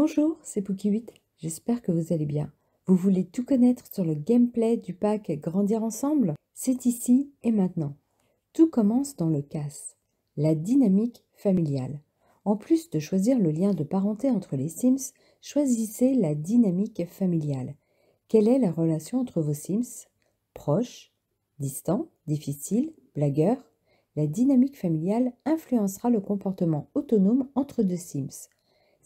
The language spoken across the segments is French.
Bonjour, c'est Pookie8, j'espère que vous allez bien. Vous voulez tout connaître sur le gameplay du pack Grandir ensemble C'est ici et maintenant. Tout commence dans le CAS, la dynamique familiale. En plus de choisir le lien de parenté entre les Sims, choisissez la dynamique familiale. Quelle est la relation entre vos Sims Proche, distant, difficile, blagueur La dynamique familiale influencera le comportement autonome entre deux Sims.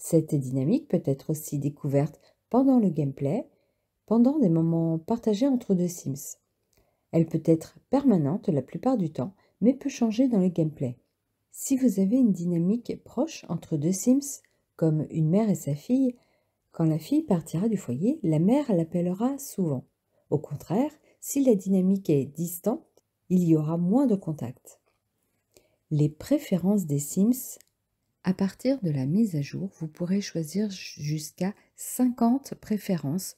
Cette dynamique peut être aussi découverte pendant le gameplay, pendant des moments partagés entre deux Sims. Elle peut être permanente la plupart du temps, mais peut changer dans le gameplay. Si vous avez une dynamique proche entre deux Sims, comme une mère et sa fille, quand la fille partira du foyer, la mère l'appellera souvent. Au contraire, si la dynamique est distante, il y aura moins de contacts. Les préférences des Sims à partir de la mise à jour, vous pourrez choisir jusqu'à 50 préférences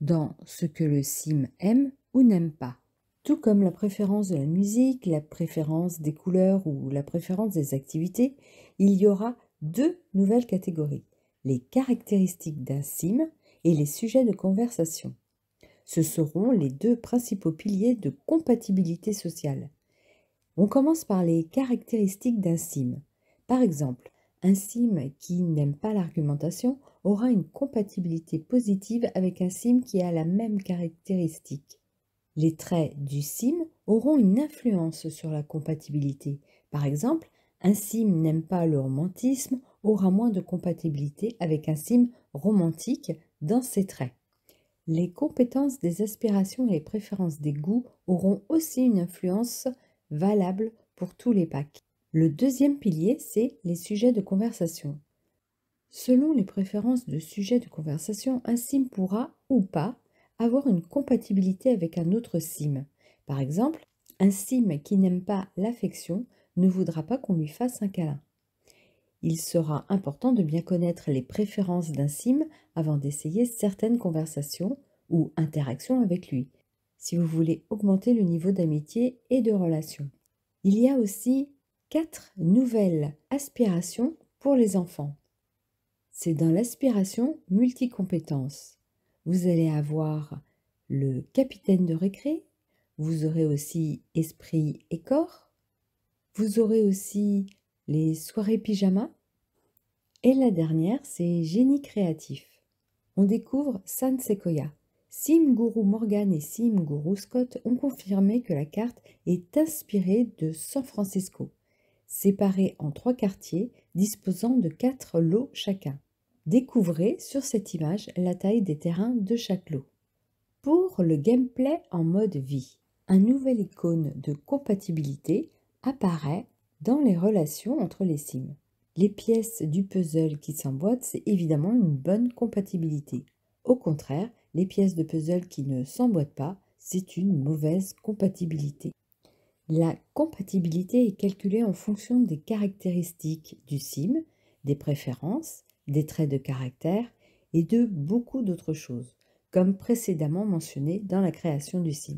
dans ce que le SIM aime ou n'aime pas. Tout comme la préférence de la musique, la préférence des couleurs ou la préférence des activités, il y aura deux nouvelles catégories, les caractéristiques d'un SIM et les sujets de conversation. Ce seront les deux principaux piliers de compatibilité sociale. On commence par les caractéristiques d'un SIM. Par exemple, un SIM qui n'aime pas l'argumentation aura une compatibilité positive avec un SIM qui a la même caractéristique. Les traits du SIM auront une influence sur la compatibilité. Par exemple, un SIM n'aime pas le romantisme aura moins de compatibilité avec un SIM romantique dans ses traits. Les compétences des aspirations et les préférences des goûts auront aussi une influence valable pour tous les packs. Le deuxième pilier, c'est les sujets de conversation. Selon les préférences de sujets de conversation, un SIM pourra ou pas avoir une compatibilité avec un autre SIM. Par exemple, un SIM qui n'aime pas l'affection ne voudra pas qu'on lui fasse un câlin. Il sera important de bien connaître les préférences d'un SIM avant d'essayer certaines conversations ou interactions avec lui, si vous voulez augmenter le niveau d'amitié et de relation. Il y a aussi Quatre nouvelles aspirations pour les enfants. C'est dans l'aspiration multicompétence. Vous allez avoir le capitaine de récré, vous aurez aussi esprit et corps, vous aurez aussi les soirées pyjama, et la dernière, c'est génie créatif. On découvre San Sequoia. Sim Guru Morgan et Sim Guru Scott ont confirmé que la carte est inspirée de San Francisco séparés en trois quartiers disposant de quatre lots chacun. Découvrez sur cette image la taille des terrains de chaque lot. Pour le gameplay en mode vie, un nouvel icône de compatibilité apparaît dans les relations entre les sims. Les pièces du puzzle qui s'emboîtent, c'est évidemment une bonne compatibilité. Au contraire, les pièces de puzzle qui ne s'emboîtent pas, c'est une mauvaise compatibilité. La compatibilité est calculée en fonction des caractéristiques du SIM, des préférences, des traits de caractère et de beaucoup d'autres choses, comme précédemment mentionné dans la création du SIM.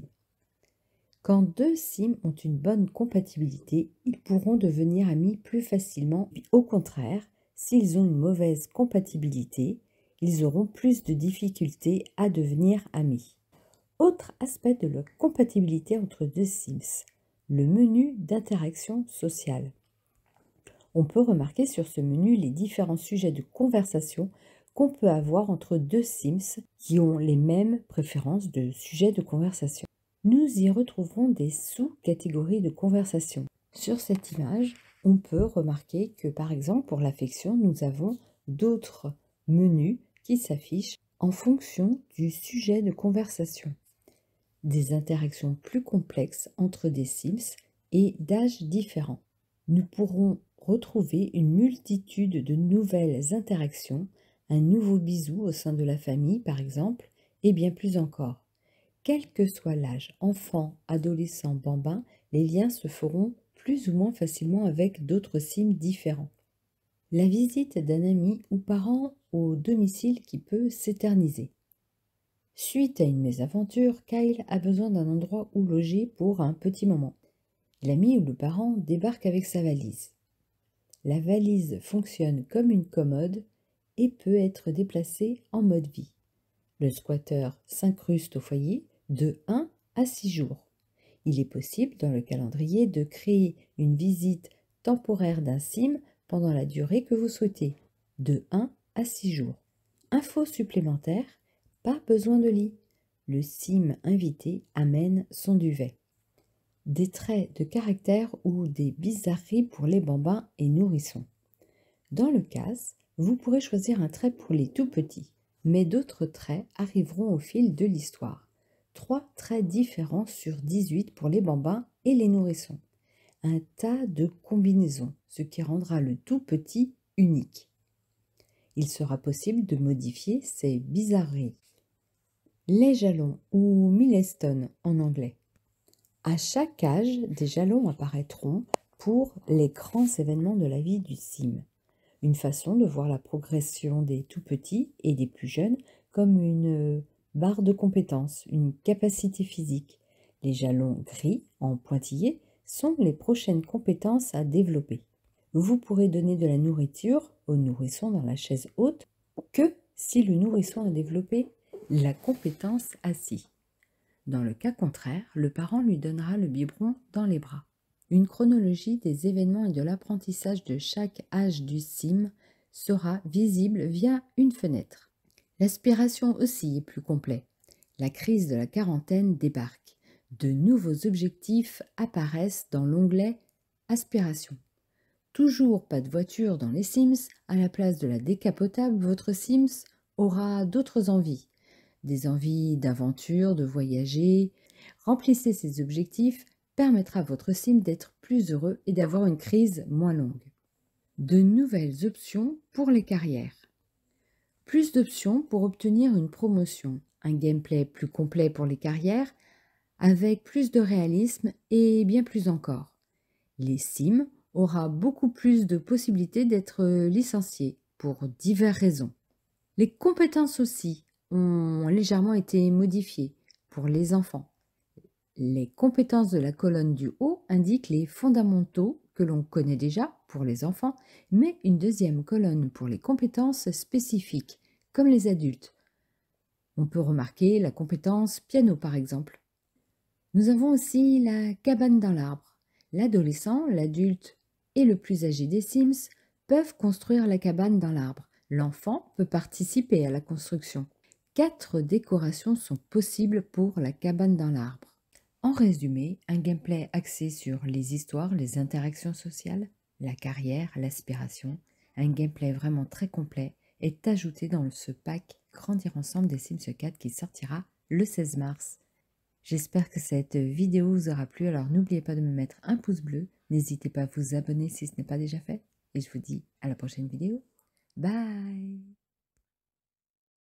Quand deux SIM ont une bonne compatibilité, ils pourront devenir amis plus facilement. Au contraire, s'ils ont une mauvaise compatibilité, ils auront plus de difficultés à devenir amis. Autre aspect de la compatibilité entre deux SIMs, le menu d'interaction sociale. On peut remarquer sur ce menu les différents sujets de conversation qu'on peut avoir entre deux Sims qui ont les mêmes préférences de sujets de conversation. Nous y retrouverons des sous-catégories de conversation. Sur cette image, on peut remarquer que par exemple pour l'affection, nous avons d'autres menus qui s'affichent en fonction du sujet de conversation des interactions plus complexes entre des Sims et d'âges différents. Nous pourrons retrouver une multitude de nouvelles interactions, un nouveau bisou au sein de la famille par exemple, et bien plus encore. Quel que soit l'âge, enfant, adolescent, bambin, les liens se feront plus ou moins facilement avec d'autres sims différents. La visite d'un ami ou parent au domicile qui peut s'éterniser. Suite à une mésaventure, Kyle a besoin d'un endroit où loger pour un petit moment. L'ami ou le parent débarque avec sa valise. La valise fonctionne comme une commode et peut être déplacée en mode vie. Le squatter s'incruste au foyer de 1 à 6 jours. Il est possible dans le calendrier de créer une visite temporaire d'un sim pendant la durée que vous souhaitez, de 1 à 6 jours. Info supplémentaire pas besoin de lit. Le cime invité amène son duvet. Des traits de caractère ou des bizarreries pour les bambins et nourrissons. Dans le CAS, vous pourrez choisir un trait pour les tout petits, mais d'autres traits arriveront au fil de l'histoire. Trois traits différents sur 18 pour les bambins et les nourrissons. Un tas de combinaisons, ce qui rendra le tout petit unique. Il sera possible de modifier ces bizarreries les jalons ou milestones en anglais. À chaque âge, des jalons apparaîtront pour les grands événements de la vie du CIM. Une façon de voir la progression des tout petits et des plus jeunes comme une barre de compétences, une capacité physique. Les jalons gris en pointillés sont les prochaines compétences à développer. Vous pourrez donner de la nourriture au nourrisson dans la chaise haute que si le nourrisson a développé la compétence assis. Dans le cas contraire, le parent lui donnera le biberon dans les bras. Une chronologie des événements et de l'apprentissage de chaque âge du sim sera visible via une fenêtre. L'aspiration aussi est plus complète. La crise de la quarantaine débarque. De nouveaux objectifs apparaissent dans l'onglet Aspiration. Toujours pas de voiture dans les Sims, à la place de la décapotable, votre Sims aura d'autres envies des envies d'aventure, de voyager. Remplissez ces objectifs permettra à votre sim d'être plus heureux et d'avoir une crise moins longue. De nouvelles options pour les carrières. Plus d'options pour obtenir une promotion, un gameplay plus complet pour les carrières, avec plus de réalisme et bien plus encore. Les sims aura beaucoup plus de possibilités d'être euh, licenciés pour diverses raisons. Les compétences aussi, ont légèrement été modifiées pour les enfants. Les compétences de la colonne du haut indiquent les fondamentaux que l'on connaît déjà pour les enfants, mais une deuxième colonne pour les compétences spécifiques, comme les adultes. On peut remarquer la compétence piano par exemple. Nous avons aussi la cabane dans l'arbre. L'adolescent, l'adulte et le plus âgé des Sims peuvent construire la cabane dans l'arbre. L'enfant peut participer à la construction. Quatre décorations sont possibles pour la cabane dans l'arbre. En résumé, un gameplay axé sur les histoires, les interactions sociales, la carrière, l'aspiration, un gameplay vraiment très complet est ajouté dans ce pack Grandir ensemble des Sims 4 qui sortira le 16 mars. J'espère que cette vidéo vous aura plu, alors n'oubliez pas de me mettre un pouce bleu, n'hésitez pas à vous abonner si ce n'est pas déjà fait, et je vous dis à la prochaine vidéo. Bye